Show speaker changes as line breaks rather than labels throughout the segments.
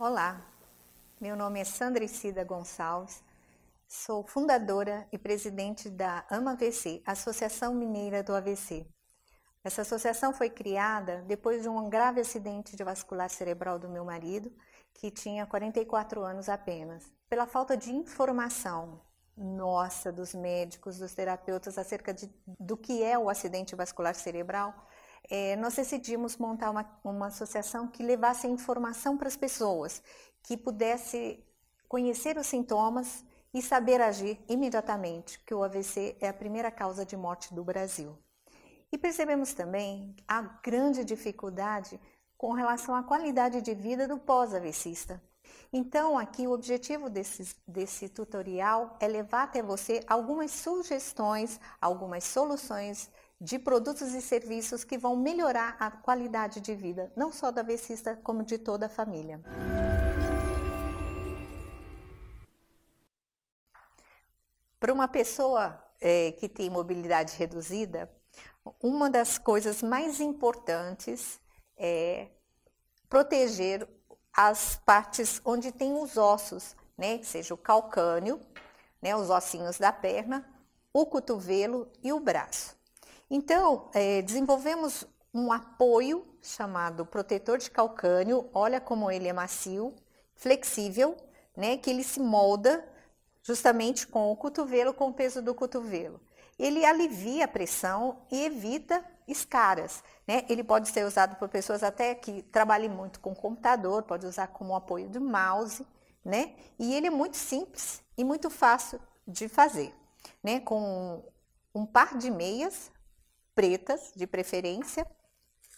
Olá, meu nome é Sandra Cida Gonçalves, sou fundadora e presidente da AMAVC, Associação Mineira do AVC. Essa associação foi criada depois de um grave acidente de vascular cerebral do meu marido, que tinha 44 anos apenas, pela falta de informação nossa dos médicos, dos terapeutas acerca de, do que é o acidente vascular cerebral é, nós decidimos montar uma, uma associação que levasse a informação para as pessoas, que pudesse conhecer os sintomas e saber agir imediatamente, que o AVC é a primeira causa de morte do Brasil. E percebemos também a grande dificuldade com relação à qualidade de vida do pós-AVCista. Então, aqui o objetivo desse, desse tutorial é levar até você algumas sugestões, algumas soluções de produtos e serviços que vão melhorar a qualidade de vida, não só da becista, como de toda a família. Para uma pessoa é, que tem mobilidade reduzida, uma das coisas mais importantes é proteger as partes onde tem os ossos, né? Seja o calcânio, né? os ossinhos da perna, o cotovelo e o braço. Então, é, desenvolvemos um apoio chamado protetor de calcânio, olha como ele é macio, flexível, né, que ele se molda justamente com o cotovelo, com o peso do cotovelo. Ele alivia a pressão e evita escaras, né? Ele pode ser usado por pessoas até que trabalhem muito com computador, pode usar como apoio do mouse, né? E ele é muito simples e muito fácil de fazer, né? Com um par de meias, pretas, de preferência,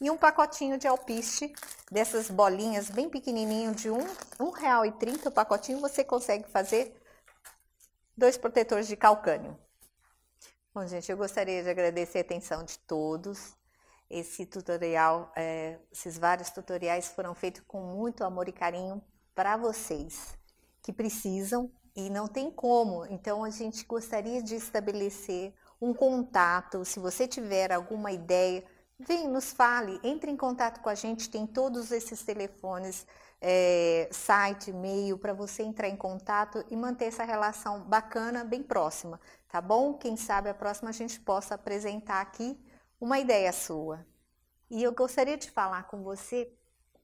e um pacotinho de alpiste, dessas bolinhas bem pequenininho de um, um R$1,30 o pacotinho, você consegue fazer dois protetores de calcânio. Bom, gente, eu gostaria de agradecer a atenção de todos. Esse tutorial, é, esses vários tutoriais foram feitos com muito amor e carinho para vocês que precisam e não tem como. Então, a gente gostaria de estabelecer um contato, se você tiver alguma ideia, vem, nos fale, entre em contato com a gente, tem todos esses telefones, é, site, e-mail, para você entrar em contato e manter essa relação bacana, bem próxima, tá bom? Quem sabe a próxima a gente possa apresentar aqui uma ideia sua. E eu gostaria de falar com você,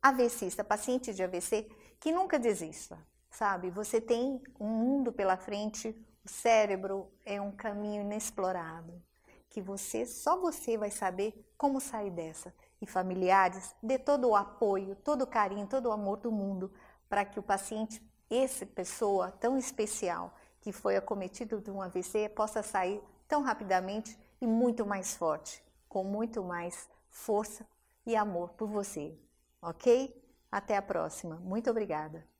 AVCista, paciente de AVC, que nunca desista, sabe? Você tem um mundo pela frente, o cérebro é um caminho inexplorado que você, só você vai saber como sair dessa. E familiares, dê todo o apoio, todo o carinho, todo o amor do mundo para que o paciente, essa pessoa tão especial que foi acometido de um AVC, possa sair tão rapidamente e muito mais forte, com muito mais força e amor por você. Ok? Até a próxima. Muito obrigada.